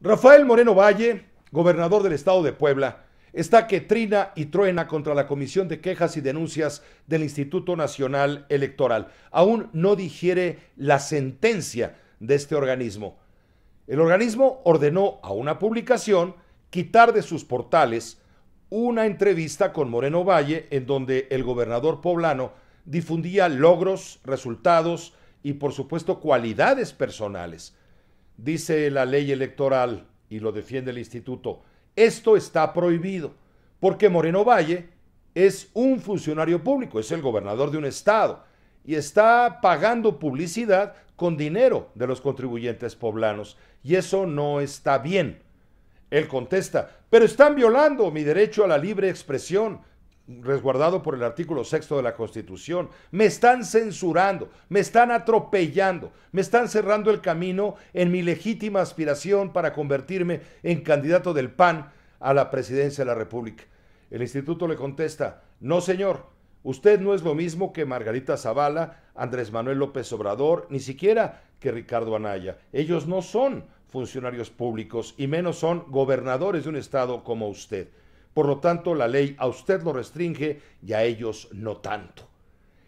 Rafael Moreno Valle, gobernador del estado de Puebla, está que trina y truena contra la Comisión de Quejas y Denuncias del Instituto Nacional Electoral. Aún no digiere la sentencia de este organismo. El organismo ordenó a una publicación quitar de sus portales una entrevista con Moreno Valle en donde el gobernador poblano difundía logros, resultados y por supuesto cualidades personales dice la ley electoral y lo defiende el instituto, esto está prohibido, porque Moreno Valle es un funcionario público, es el gobernador de un estado y está pagando publicidad con dinero de los contribuyentes poblanos y eso no está bien. Él contesta, pero están violando mi derecho a la libre expresión, resguardado por el artículo sexto de la Constitución. Me están censurando, me están atropellando, me están cerrando el camino en mi legítima aspiración para convertirme en candidato del PAN a la presidencia de la República. El instituto le contesta, no señor, usted no es lo mismo que Margarita Zavala, Andrés Manuel López Obrador, ni siquiera que Ricardo Anaya. Ellos no son funcionarios públicos y menos son gobernadores de un estado como usted. Por lo tanto, la ley a usted lo restringe y a ellos no tanto.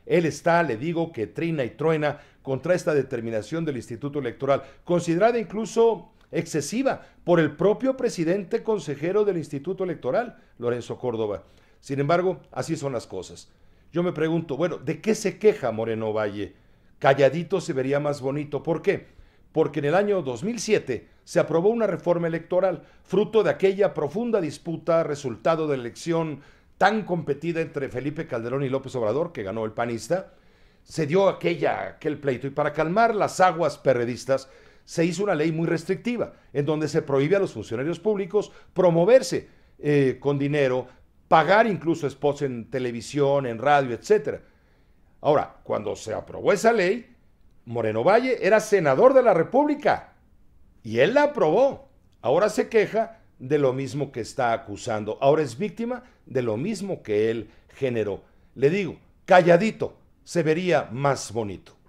Él está, le digo, que trina y truena contra esta determinación del Instituto Electoral, considerada incluso excesiva por el propio presidente consejero del Instituto Electoral, Lorenzo Córdoba. Sin embargo, así son las cosas. Yo me pregunto, bueno, ¿de qué se queja Moreno Valle? Calladito se vería más bonito. ¿Por qué? porque en el año 2007 se aprobó una reforma electoral, fruto de aquella profunda disputa, resultado de la elección tan competida entre Felipe Calderón y López Obrador, que ganó el panista, se dio aquella, aquel pleito y para calmar las aguas perredistas se hizo una ley muy restrictiva, en donde se prohíbe a los funcionarios públicos promoverse eh, con dinero, pagar incluso spots en televisión, en radio, etc. Ahora, cuando se aprobó esa ley, Moreno Valle era senador de la República y él la aprobó. Ahora se queja de lo mismo que está acusando. Ahora es víctima de lo mismo que él generó. Le digo, calladito, se vería más bonito.